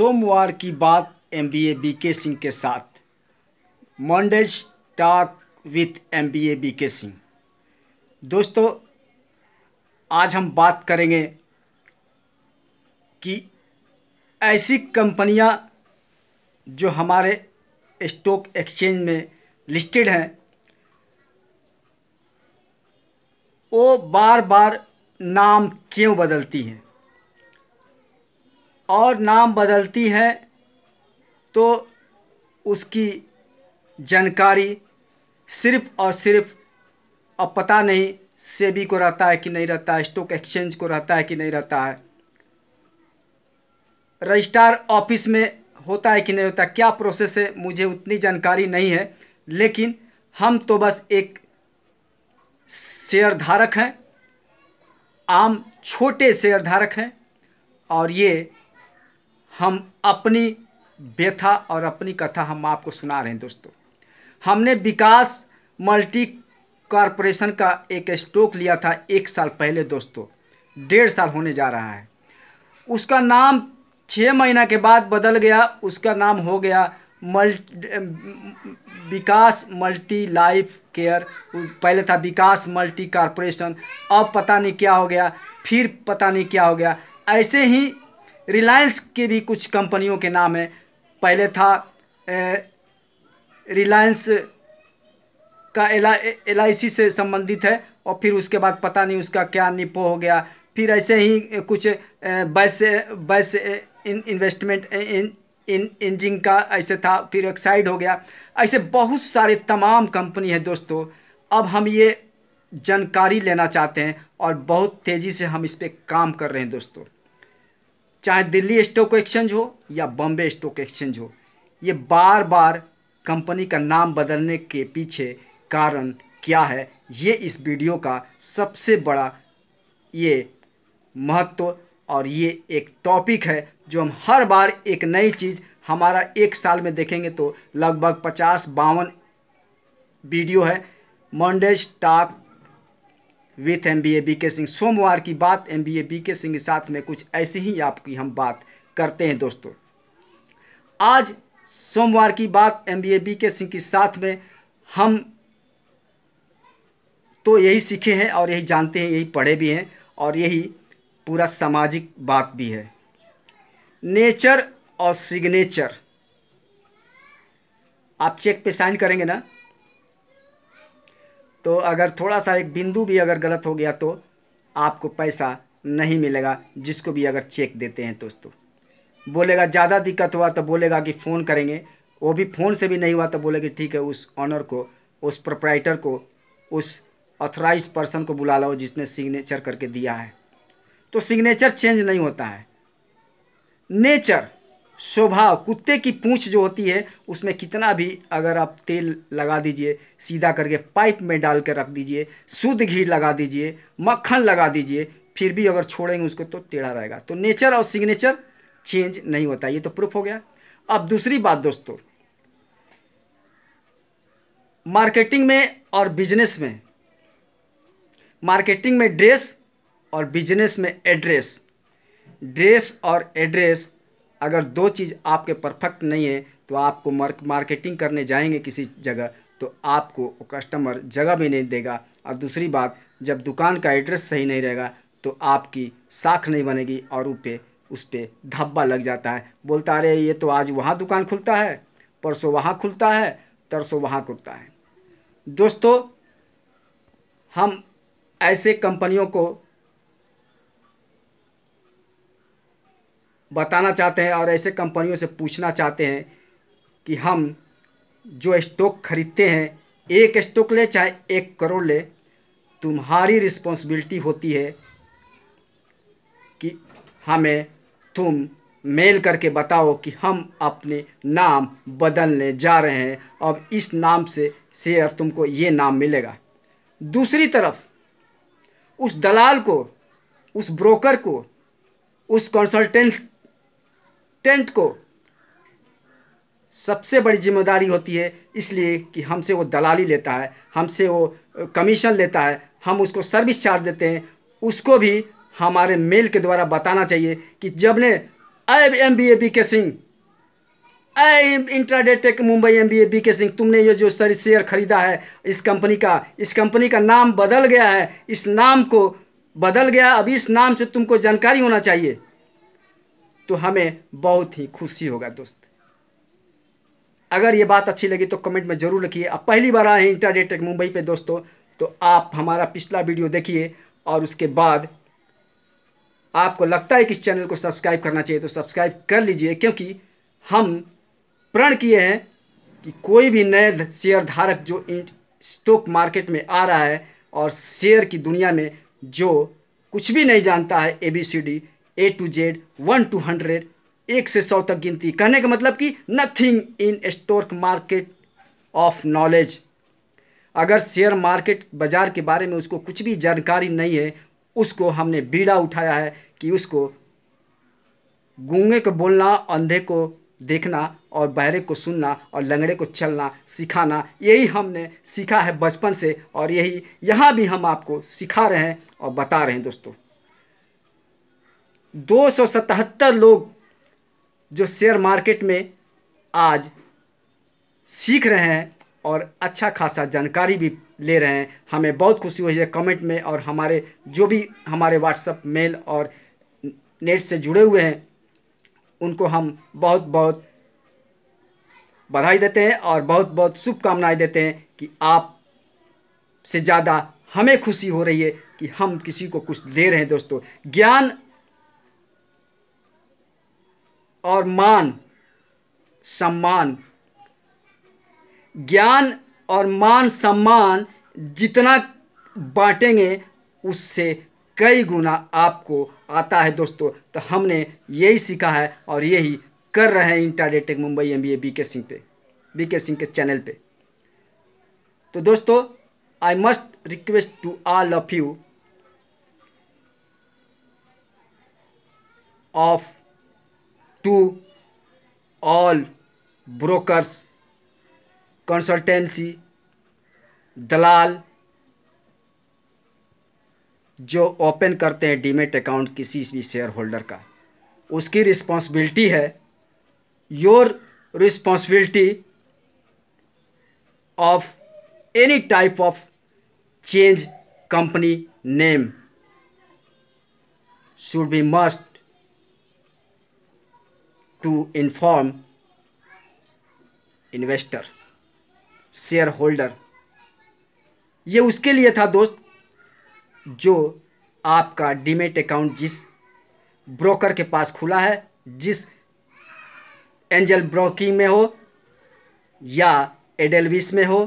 सोमवार की बात M B A B K Singh के साथ Monday's talk with M B A Singh दोस्तों आज हम बात करेंगे कि ऐसी कंपनियां जो हमारे स्टॉक एक्सचेंज में लिस्टेड हैं वो बार बार नाम क्यों बदलती हैं और नाम बदलती है तो उसकी जानकारी सिर्फ और सिर्फ अब पता नहीं सेबी को रहता है कि नहीं रहता है स्टॉक एक्सचेंज को रहता है कि नहीं रहता है रजिस्ट्रार ऑफिस में होता है कि नहीं होता क्या प्रोसेस है मुझे उतनी जानकारी नहीं है लेकिन हम तो बस एक शेयर धारक हैं आम छोटे शेयर धारक हैं और ये हम अपनी व्यथा और अपनी कथा हम आपको सुना रहे हैं दोस्तों हमने विकास मल्टी कॉरपोरेशन का एक स्टॉक लिया था एक साल पहले दोस्तों डेढ़ साल होने जा रहा है उसका नाम छः महीना के बाद बदल गया उसका नाम हो गया multi Vikas multi life care पहले था विकास मल्टी कॉरपोरेशन अब पता नहीं क्या हो गया फिर पता नहीं क्या हो गया ऐसे ही रिलायंस के भी कुछ कंपनियों के नाम है पहले था रिलायंस का एल आई सी से संबंधित है और फिर उसके बाद पता नहीं उसका क्या निपो हो गया फिर ऐसे ही कुछ बैस बैस इन इन्वेस्टमेंट इन इन इंजिन का ऐसे था फिर एक्साइड हो गया ऐसे बहुत सारे तमाम कंपनी है दोस्तों अब हम ये जानकारी लेना चाहते हैं और बहुत तेज़ी से हम इस पर काम कर रहे हैं दोस्तों चाहे दिल्ली स्टॉक एक्सचेंज हो या बॉम्बे स्टॉक एक्सचेंज हो ये बार बार कंपनी का नाम बदलने के पीछे कारण क्या है ये इस वीडियो का सबसे बड़ा ये महत्व और ये एक टॉपिक है जो हम हर बार एक नई चीज़ हमारा एक साल में देखेंगे तो लगभग पचास बावन वीडियो है Monday stock with M B A B K Singh सोमवार की बात M B A B K Singh के साथ में कुछ ऐसी ही आपकी हम बात करते हैं दोस्तों आज सोमवार की बात M B A B K Singh के साथ में हम तो यही सीखे हैं और यही जानते हैं यही पढ़े भी हैं और यही पूरा सामाजिक बात भी है नेचर और सिग्नेचर आप चेक पे साइन करेंगे ना तो अगर थोड़ा सा एक बिंदु भी अगर गलत हो गया तो आपको पैसा नहीं मिलेगा जिसको भी अगर चेक देते हैं दोस्तों बोलेगा ज़्यादा दिक्कत हुआ तो बोलेगा कि फ़ोन करेंगे वो भी फ़ोन से भी नहीं हुआ तो बोलेगा ठीक है उस ऑनर को उस प्रोप्राइटर को उस ऑथराइज पर्सन को बुला लो जिसने सिग्नेचर करके दिया है तो सिग्नेचर चेंज नहीं होता है नेचर स्वभाव कुत्ते की पूंछ जो होती है उसमें कितना भी अगर आप तेल लगा दीजिए सीधा करके पाइप में डाल कर रख दीजिए शुद्ध घी लगा दीजिए मक्खन लगा दीजिए फिर भी अगर छोड़ेंगे उसको तो टेढ़ा रहेगा तो नेचर और सिग्नेचर चेंज नहीं होता ये तो प्रूफ हो गया अब दूसरी बात दोस्तों मार्केटिंग में और बिजनेस में मार्केटिंग में ड्रेस और बिजनेस में एड्रेस ड्रेस और एड्रेस अगर दो चीज़ आपके परफेक्ट नहीं है तो आपको मार्केटिंग करने जाएंगे किसी जगह तो आपको कस्टमर जगह भी नहीं देगा और दूसरी बात जब दुकान का एड्रेस सही नहीं रहेगा तो आपकी साख नहीं बनेगी और उस पर उस पर धब्बा लग जाता है बोलता अरे ये तो आज वहाँ दुकान खुलता है परसों वहाँ खुलता है तरसों वहाँ खुलता है दोस्तों हम ऐसे कंपनियों को बताना चाहते हैं और ऐसे कंपनियों से पूछना चाहते हैं कि हम जो स्टॉक खरीदते हैं एक स्टॉक ले चाहे एक करोड़ ले तुम्हारी रिस्पॉन्सिबिलिटी होती है कि हमें तुम मेल करके बताओ कि हम अपने नाम बदलने जा रहे हैं अब इस नाम से शेयर तुमको ये नाम मिलेगा दूसरी तरफ उस दलाल को उस ब्रोकर को उस कंसल्टेंट टेंट को सबसे बड़ी जिम्मेदारी होती है इसलिए कि हमसे वो दलाली लेता है हमसे वो कमीशन लेता है हम उसको सर्विस चार्ज देते हैं उसको भी हमारे मेल के द्वारा बताना चाहिए कि जब ने अब M B A B K Singh intraday Mumbai M B A B K Singh तुमने ये जो सर शेयर खरीदा है इस कंपनी का इस कंपनी का नाम बदल गया है इस नाम को बदल गया अब इस नाम से तुमको जानकारी होना चाहिए तो हमें बहुत ही खुशी होगा दोस्त अगर ये बात अच्छी लगी तो कमेंट में ज़रूर लिखिए अब पहली बार आए हैं इंटरडे टेक मुंबई पे दोस्तों तो आप हमारा पिछला वीडियो देखिए और उसके बाद आपको लगता है कि इस चैनल को सब्सक्राइब करना चाहिए तो सब्सक्राइब कर लीजिए क्योंकि हम प्रण किए हैं कि कोई भी नए शेयर धारक जो स्टॉक मार्केट में आ रहा है और शेयर की दुनिया में जो कुछ भी नहीं जानता है A B C D A to Z one to hundred एक से सौ तक गिनती कहने का मतलब कि nothing in stock market of knowledge अगर शेयर मार्केट बाज़ार के बारे में उसको कुछ भी जानकारी नहीं है उसको हमने बीड़ा उठाया है कि उसको गूंगे को बोलना अंधे को देखना और बहरे को सुनना और लंगड़े को चलना सिखाना यही हमने सीखा है बचपन से और यही यहाँ भी हम आपको सिखा रहे हैं और बता रहे हैं दोस्तों दो लोग जो शेयर मार्केट में आज सीख रहे हैं और अच्छा खासा जानकारी भी ले रहे हैं हमें बहुत खुशी हुई है कमेंट में और हमारे जो भी हमारे व्हाट्सएप मेल और नेट से जुड़े हुए हैं उनको हम बहुत बहुत बधाई देते हैं और बहुत बहुत शुभकामनाएं देते हैं कि आप से ज़्यादा हमें खुशी हो रही है कि हम किसी को कुछ दे रहे हैं दोस्तों ज्ञान और मान सम्मान ज्ञान और मान सम्मान जितना बांटेंगे उससे कई गुना आपको आता है दोस्तों तो हमने यही सीखा है और यही कर रहे हैं इंटरडेटेक Mumbai M B A Singh पे बी के सिंह के चैनल पे तो दोस्तों I must request to all of you of to all brokers, consultancy, दलाल जो ओपन करते हैं डीमेट अकाउंट किसी भी शेयर होल्डर का उसकी रिस्पॉन्सिबिलिटी है your responsibility of any type of change company name should be must to inform investor shareholder ये उसके लिए था दोस्त जो आपका डीमेट अकाउंट जिस ब्रोकर के पास खुला है जिस एंजल ब्रोकिंग में हो या एडेलविस में हो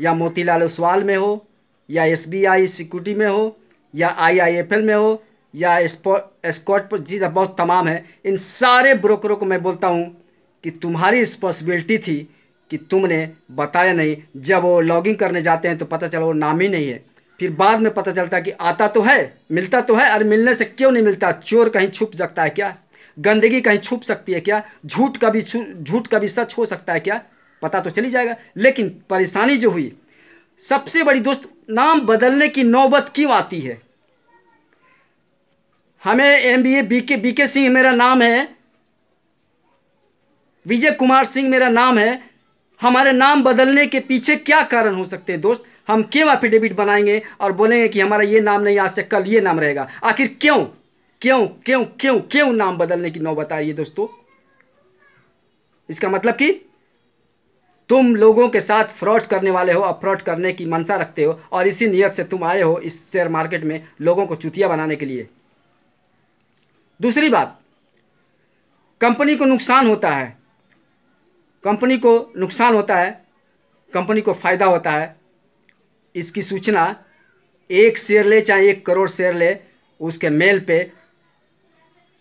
या मोतीलाल ओसवाल में हो या एसबीआई सिक्योरिटी में हो या आईआईएफएल में हो या स्कॉट जी बहुत तमाम है इन सारे ब्रोकरों को मैं बोलता हूँ कि तुम्हारी रिस्पॉन्सिबिलिटी थी कि तुमने बताया नहीं जब वो लॉगिंग करने जाते हैं तो पता चला वो नाम ही नहीं है फिर बाद में पता चलता कि आता तो है मिलता तो है और मिलने से क्यों नहीं मिलता चोर कहीं छुप सकता है क्या गंदगी कहीं छुप सकती है क्या झूठ का भी झूठ का भी सच हो सकता है क्या पता तो चली जाएगा लेकिन परेशानी जो हुई सबसे बड़ी दोस्त नाम बदलने की नौबत क्यों आती है हमें M B A B K B K Singh मेरा नाम है विजय कुमार सिंह मेरा नाम है हमारे नाम बदलने के पीछे क्या कारण हो सकते हैं दोस्त हम क्यों एफिडेविट बनाएंगे और बोलेंगे कि हमारा ये नाम नहीं आज से कल ये नाम रहेगा आखिर क्यों क्यों क्यों क्यों क्यों नाम बदलने की नौबत आ रही है दोस्तों इसका मतलब कि तुम लोगों के साथ फ्रॉड करने वाले हो और फ्रॉड करने की मंशा रखते हो और इसी नीयत से तुम आए हो इस शेयर मार्केट में लोगों को चुतिया बनाने के लिए दूसरी बात कंपनी को नुकसान होता है कंपनी को नुकसान होता है कंपनी को फ़ायदा होता है इसकी सूचना एक शेयर ले चाहे एक करोड़ शेयर ले उसके मेल पे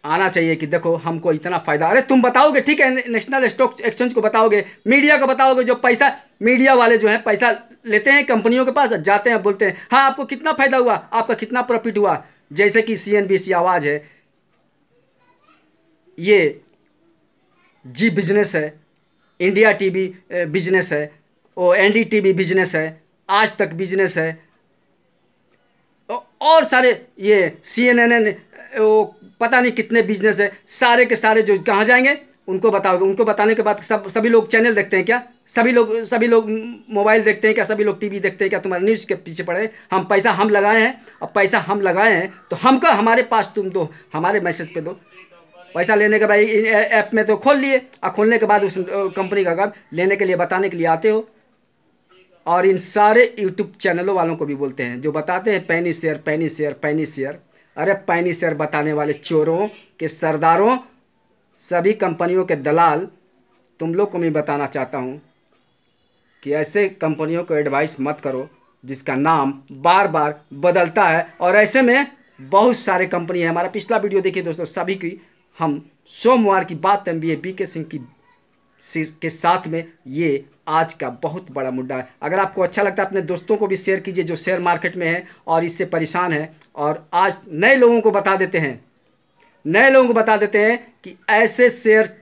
आना चाहिए कि देखो हमको इतना फ़ायदा अरे तुम बताओगे ठीक है नेशनल स्टॉक एक्सचेंज को बताओगे मीडिया को बताओगे जो पैसा मीडिया वाले जो है पैसा लेते हैं कंपनियों के पास जाते हैं बोलते हैं हाँ आपको कितना फ़ायदा हुआ आपका कितना प्रॉफिट हुआ जैसे कि सी आवाज़ है ये जी बिजनेस है इंडिया टीवी बिजनेस है और एन टीवी बिजनेस है आज तक बिजनेस है और सारे ये सी एन एन एन वो पता नहीं कितने बिजनेस है सारे के सारे जो कहाँ जाएंगे उनको बताओगे उनको बताने के बाद सब सभी लोग चैनल देखते हैं क्या सभी लोग सभी लोग मोबाइल देखते हैं क्या सभी लोग टीवी देखते हैं क्या तुम्हारे न्यूज़ के पीछे पड़े हम पैसा हम लगाए हैं अब पैसा हम लगाए हैं तो हमको हमारे पास तुम दो हमारे मैसेज पे दो पैसा लेने के बाद ऐप में तो खोल लिए और खोलने के बाद उस कंपनी का काम लेने के लिए बताने के लिए आते हो और इन सारे यूट्यूब चैनलों वालों को भी बोलते हैं जो बताते हैं पैनी शेयर पैनी शेयर पैनी शेयर अरे पैनी शेयर बताने वाले चोरों के सरदारों सभी कंपनियों के दलाल तुम लोग को मैं बताना चाहता हूँ कि ऐसे कंपनियों को एडवाइस मत करो जिसका नाम बार बार बदलता है और ऐसे में बहुत सारे कंपनी है हमारा पिछला वीडियो देखिए दोस्तों सभी की हम सोमवार की बात एम बी के सिंह की के साथ में ये आज का बहुत बड़ा मुद्दा है अगर आपको अच्छा लगता है अपने दोस्तों को भी शेयर कीजिए जो शेयर मार्केट में है और इससे परेशान है और आज नए लोगों को बता देते हैं नए लोगों को बता देते हैं कि ऐसे शेयर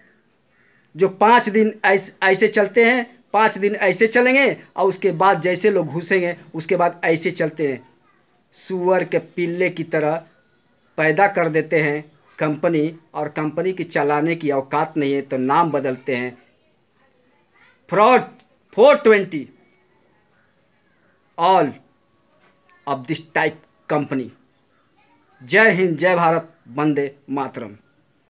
जो पाँच दिन ऐसे चलते हैं पाँच दिन ऐसे चलेंगे और उसके बाद जैसे लोग घुसेंगे उसके बाद ऐसे चलते हैं सुअर के पिल्ले की तरह पैदा कर देते हैं कंपनी और कंपनी की चलाने की औकात नहीं है तो नाम बदलते हैं fraud four twenty all of this type company जय हिंद जय भारत वंदे मातरम